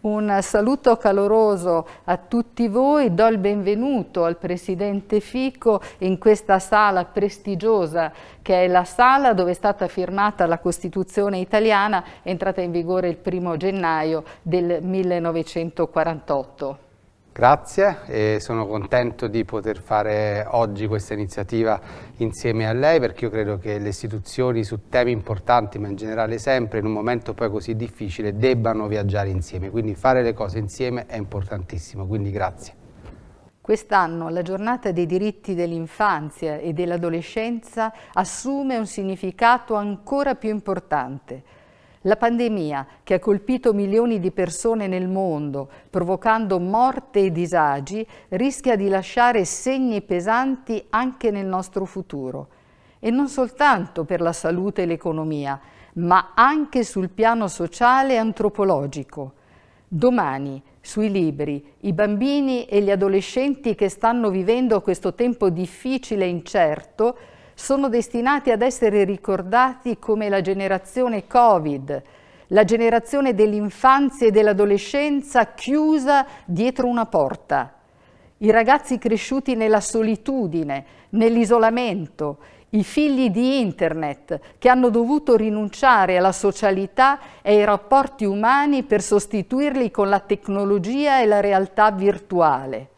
Un saluto caloroso a tutti voi, do il benvenuto al Presidente Fico in questa sala prestigiosa che è la sala dove è stata firmata la Costituzione italiana entrata in vigore il primo gennaio del 1948. Grazie e sono contento di poter fare oggi questa iniziativa insieme a lei perché io credo che le istituzioni su temi importanti ma in generale sempre in un momento poi così difficile debbano viaggiare insieme, quindi fare le cose insieme è importantissimo, quindi grazie. Quest'anno la giornata dei diritti dell'infanzia e dell'adolescenza assume un significato ancora più importante la pandemia, che ha colpito milioni di persone nel mondo, provocando morte e disagi, rischia di lasciare segni pesanti anche nel nostro futuro. E non soltanto per la salute e l'economia, ma anche sul piano sociale e antropologico. Domani, sui libri, i bambini e gli adolescenti che stanno vivendo questo tempo difficile e incerto sono destinati ad essere ricordati come la generazione Covid, la generazione dell'infanzia e dell'adolescenza chiusa dietro una porta. I ragazzi cresciuti nella solitudine, nell'isolamento, i figli di internet che hanno dovuto rinunciare alla socialità e ai rapporti umani per sostituirli con la tecnologia e la realtà virtuale.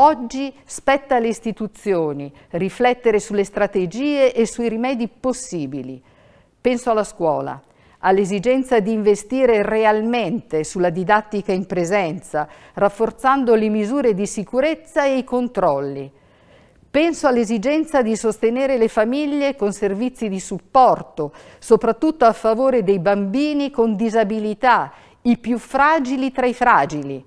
Oggi spetta alle istituzioni riflettere sulle strategie e sui rimedi possibili. Penso alla scuola, all'esigenza di investire realmente sulla didattica in presenza, rafforzando le misure di sicurezza e i controlli. Penso all'esigenza di sostenere le famiglie con servizi di supporto, soprattutto a favore dei bambini con disabilità, i più fragili tra i fragili.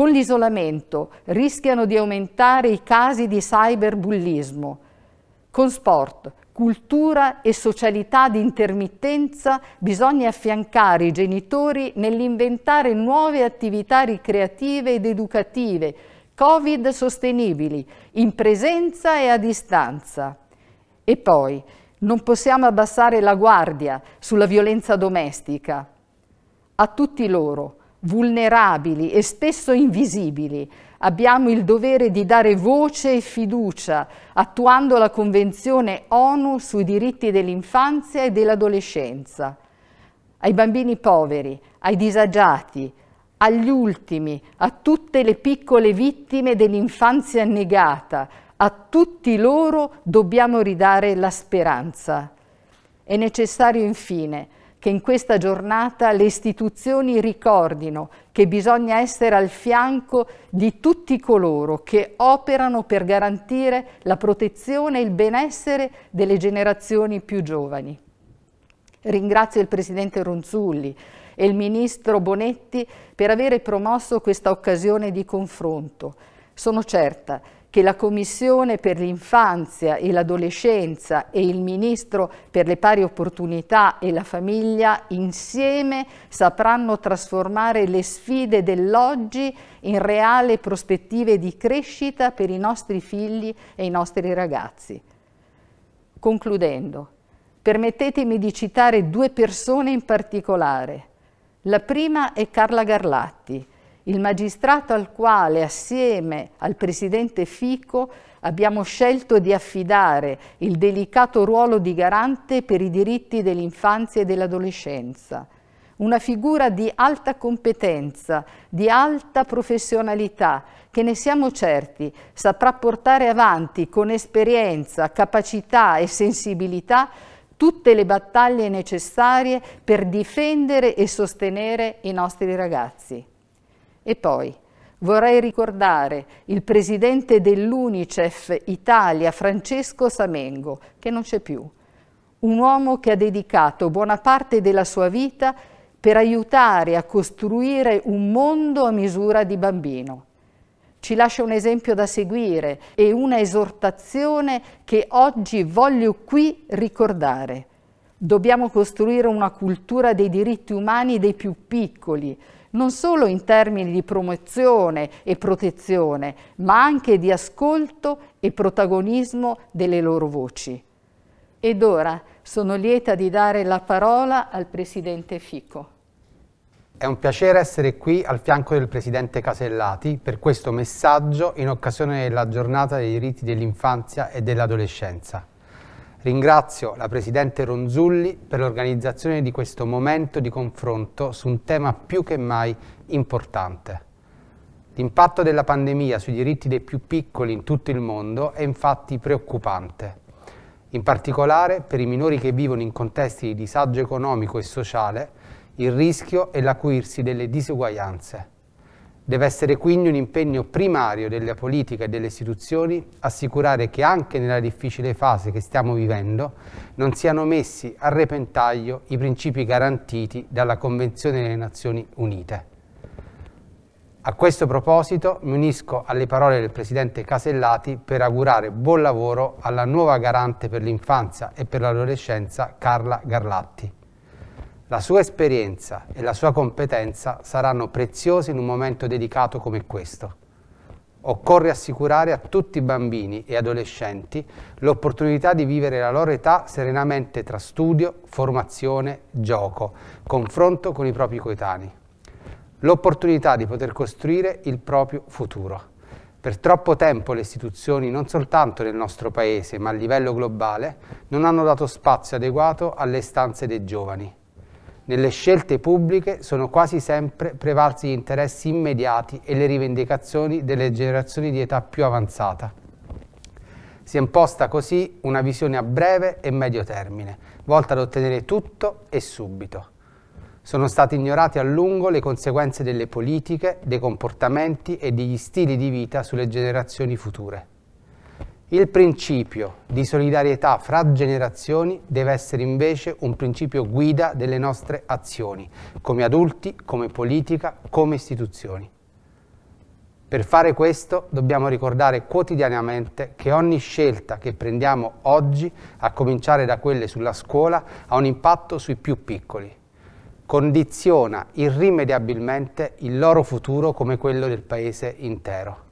Con l'isolamento rischiano di aumentare i casi di cyberbullismo. Con sport, cultura e socialità di intermittenza bisogna affiancare i genitori nell'inventare nuove attività ricreative ed educative, Covid sostenibili, in presenza e a distanza. E poi, non possiamo abbassare la guardia sulla violenza domestica. A tutti loro, vulnerabili e spesso invisibili. Abbiamo il dovere di dare voce e fiducia, attuando la Convenzione ONU sui diritti dell'infanzia e dell'adolescenza. Ai bambini poveri, ai disagiati, agli ultimi, a tutte le piccole vittime dell'infanzia negata, a tutti loro dobbiamo ridare la speranza. È necessario infine che in questa giornata le istituzioni ricordino che bisogna essere al fianco di tutti coloro che operano per garantire la protezione e il benessere delle generazioni più giovani. Ringrazio il Presidente Ronzulli e il Ministro Bonetti per aver promosso questa occasione di confronto. Sono certa che la Commissione per l'infanzia e l'adolescenza e il Ministro per le pari opportunità e la famiglia insieme sapranno trasformare le sfide dell'oggi in reali prospettive di crescita per i nostri figli e i nostri ragazzi. Concludendo, permettetemi di citare due persone in particolare. La prima è Carla Garlatti, il magistrato al quale assieme al presidente Fico abbiamo scelto di affidare il delicato ruolo di garante per i diritti dell'infanzia e dell'adolescenza. Una figura di alta competenza, di alta professionalità, che ne siamo certi saprà portare avanti con esperienza, capacità e sensibilità tutte le battaglie necessarie per difendere e sostenere i nostri ragazzi. E poi vorrei ricordare il presidente dell'Unicef Italia, Francesco Samengo, che non c'è più, un uomo che ha dedicato buona parte della sua vita per aiutare a costruire un mondo a misura di bambino. Ci lascia un esempio da seguire e una esortazione che oggi voglio qui ricordare. Dobbiamo costruire una cultura dei diritti umani dei più piccoli, non solo in termini di promozione e protezione, ma anche di ascolto e protagonismo delle loro voci. Ed ora sono lieta di dare la parola al Presidente Fico. È un piacere essere qui al fianco del Presidente Casellati per questo messaggio in occasione della giornata dei diritti dell'infanzia e dell'adolescenza. Ringrazio la Presidente Ronzulli per l'organizzazione di questo momento di confronto su un tema più che mai importante. L'impatto della pandemia sui diritti dei più piccoli in tutto il mondo è infatti preoccupante, in particolare per i minori che vivono in contesti di disagio economico e sociale, il rischio è l'acuirsi delle diseguaglianze. Deve essere quindi un impegno primario della politica e delle istituzioni assicurare che anche nella difficile fase che stiamo vivendo non siano messi a repentaglio i principi garantiti dalla Convenzione delle Nazioni Unite. A questo proposito mi unisco alle parole del Presidente Casellati per augurare buon lavoro alla nuova garante per l'infanzia e per l'adolescenza Carla Garlatti. La sua esperienza e la sua competenza saranno preziosi in un momento dedicato come questo. Occorre assicurare a tutti i bambini e adolescenti l'opportunità di vivere la loro età serenamente tra studio, formazione, gioco, confronto con i propri coetanei. L'opportunità di poter costruire il proprio futuro. Per troppo tempo le istituzioni, non soltanto nel nostro Paese, ma a livello globale, non hanno dato spazio adeguato alle istanze dei giovani nelle scelte pubbliche sono quasi sempre prevalsi gli interessi immediati e le rivendicazioni delle generazioni di età più avanzata. Si è imposta così una visione a breve e medio termine, volta ad ottenere tutto e subito. Sono state ignorate a lungo le conseguenze delle politiche, dei comportamenti e degli stili di vita sulle generazioni future. Il principio di solidarietà fra generazioni deve essere invece un principio guida delle nostre azioni, come adulti, come politica, come istituzioni. Per fare questo dobbiamo ricordare quotidianamente che ogni scelta che prendiamo oggi, a cominciare da quelle sulla scuola, ha un impatto sui più piccoli. Condiziona irrimediabilmente il loro futuro come quello del paese intero.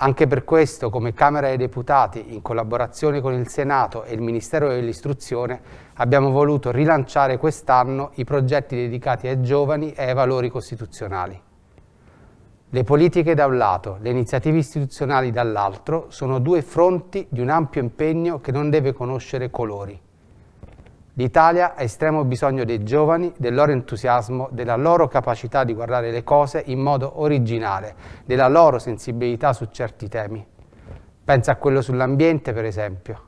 Anche per questo, come Camera dei Deputati, in collaborazione con il Senato e il Ministero dell'Istruzione, abbiamo voluto rilanciare quest'anno i progetti dedicati ai giovani e ai valori costituzionali. Le politiche da un lato, le iniziative istituzionali dall'altro, sono due fronti di un ampio impegno che non deve conoscere colori. L'Italia ha estremo bisogno dei giovani, del loro entusiasmo, della loro capacità di guardare le cose in modo originale, della loro sensibilità su certi temi. Pensa a quello sull'ambiente, per esempio.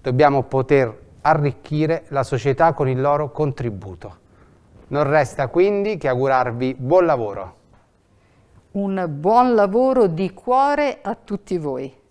Dobbiamo poter arricchire la società con il loro contributo. Non resta quindi che augurarvi buon lavoro. Un buon lavoro di cuore a tutti voi.